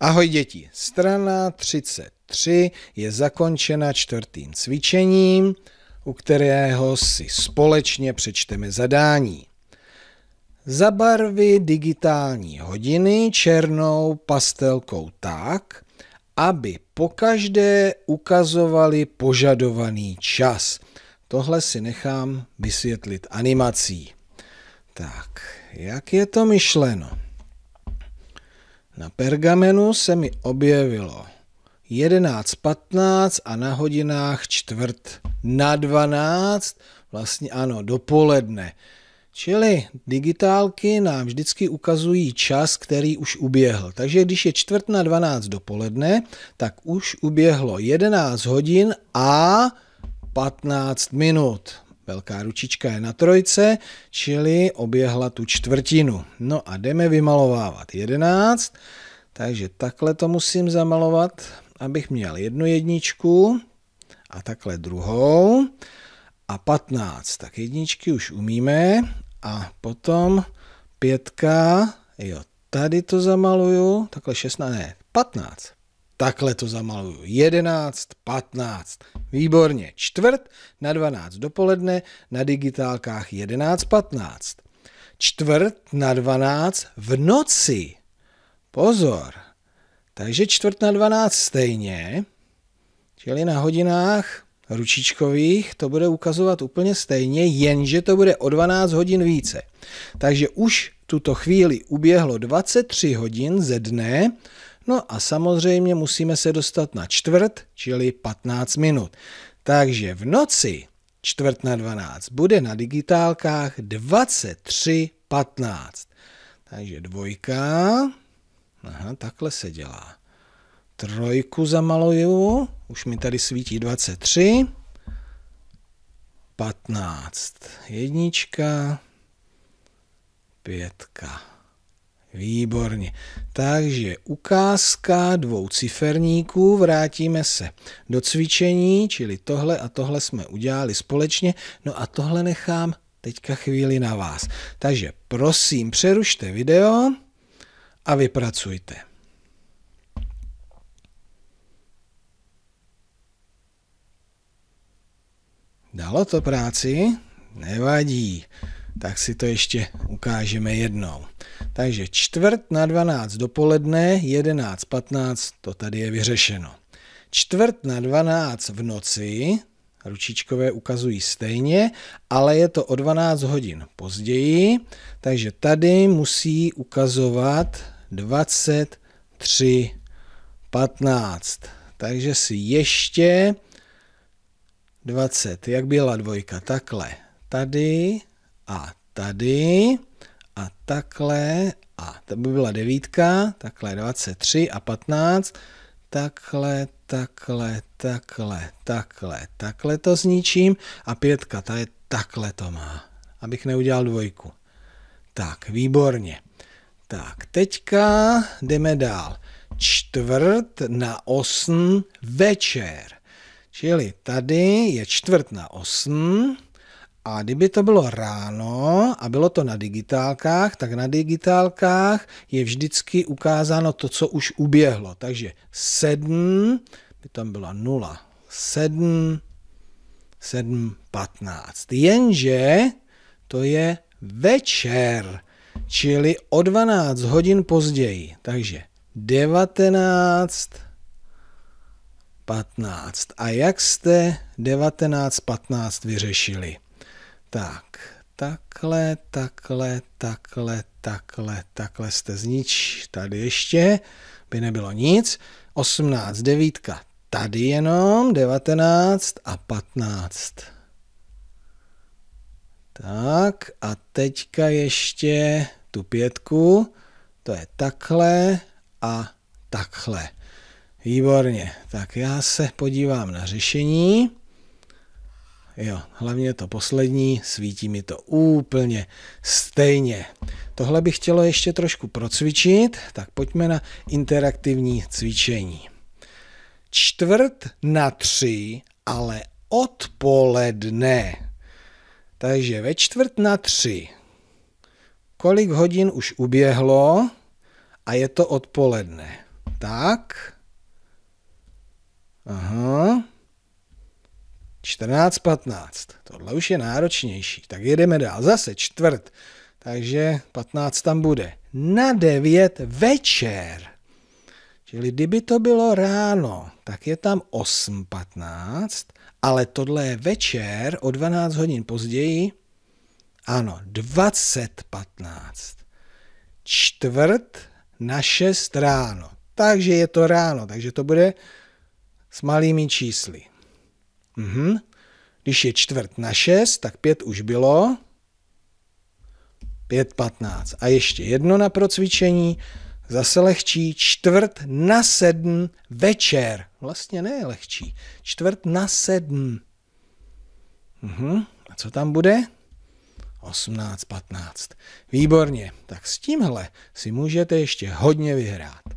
Ahoj děti, strana 33 je zakončena čtvrtým cvičením, u kterého si společně přečteme zadání. Za barvy digitální hodiny černou pastelkou tak, aby pokaždé ukazovali požadovaný čas. Tohle si nechám vysvětlit animací. Tak, jak je to myšleno? Na pergamenu se mi objevilo 11.15 a na hodinách čtvrt na 12, vlastně ano, dopoledne. Čili digitálky nám vždycky ukazují čas, který už uběhl. Takže když je čtvrt na 12 dopoledne, tak už uběhlo 11 hodin a 15 minut. Velká ručička je na trojce, čili oběhla tu čtvrtinu. No a jdeme vymalovávat 11, takže takhle to musím zamalovat, abych měl jednu jedničku a takhle druhou a 15. Tak jedničky už umíme a potom pětka, jo, tady to zamaluju, takhle 16, ne, 15. Takhle to zamaluju. 11, 15. Výborně. Čtvrt na 12 dopoledne, na digitálkách 11, 15. Čtvrt na 12 v noci. Pozor. Takže čtvrt na 12 stejně, čili na hodinách ručičkových to bude ukazovat úplně stejně, jenže to bude o 12 hodin více. Takže už tuto chvíli uběhlo 23 hodin ze dne, No a samozřejmě musíme se dostat na čtvrt, čili 15 minut. Takže v noci čtvrt na 12 bude na digitálkách 23.15. Takže dvojka, aha, takhle se dělá. Trojku zamaluju, už mi tady svítí 23. 15. Jednička, pětka. Výborně. Takže ukázka dvou ciferníků, vrátíme se do cvičení, čili tohle a tohle jsme udělali společně, no a tohle nechám teďka chvíli na vás. Takže prosím, přerušte video a vypracujte. Dalo to práci? Nevadí. Tak si to ještě ukážeme jednou. Takže čtvrt na 12 dopoledne, 11.15, to tady je vyřešeno. Čtvrt na 12 v noci, ručičkové ukazují stejně, ale je to o 12 hodin později, takže tady musí ukazovat 23.15. Takže si ještě 20, jak byla dvojka, takhle, tady a tady a takhle, a to by byla devítka, takhle 23 a 15, takhle, takhle, takhle, takhle, takhle to zničím a pětka, ta je takhle to má, abych neudělal dvojku. Tak, výborně. Tak, teďka jdeme dál. Čtvrt na osm večer. Čili tady je čtvrt na osm a kdyby to bylo ráno a bylo to na digitálkách, tak na digitálkách je vždycky ukázáno to, co už uběhlo. Takže 7, by tam byla 0, 7, 7, 15. Jenže to je večer, čili o 12 hodin později. Takže 19, 15. A jak jste 19, 15 vyřešili? Tak, takhle, takhle, takhle, takhle, takhle jste znič. Tady ještě by nebylo nic. 18, 9, tady jenom, 19 a 15. Tak a teďka ještě tu pětku, to je takhle a takhle. Výborně, tak já se podívám na řešení jo, hlavně to poslední, svítí mi to úplně stejně. Tohle bych chtělo ještě trošku procvičit, tak pojďme na interaktivní cvičení. Čtvrt na tři, ale odpoledne. Takže ve čtvrt na tři. Kolik hodin už uběhlo a je to odpoledne. Tak. Aha. 14.15. Tohle už je náročnější. Tak jedeme dál. Zase čtvrt. Takže 15 tam bude. Na 9 večer. Čili kdyby to bylo ráno, tak je tam 8.15, ale tohle je večer o 12 hodin později. Ano, 20.15. Čtvrt na 6 ráno. Takže je to ráno, takže to bude s malými čísly. Mhm. Když je čtvrt na 6, tak 5 už bylo. 5,15. A ještě jedno na procvičení, zase lehčí, čtvrt na 7 večer. Vlastně ne lehčí, čtvrt na 7. Mhm. A co tam bude? 18.15. Výborně, tak s tímhle si můžete ještě hodně vyhrát.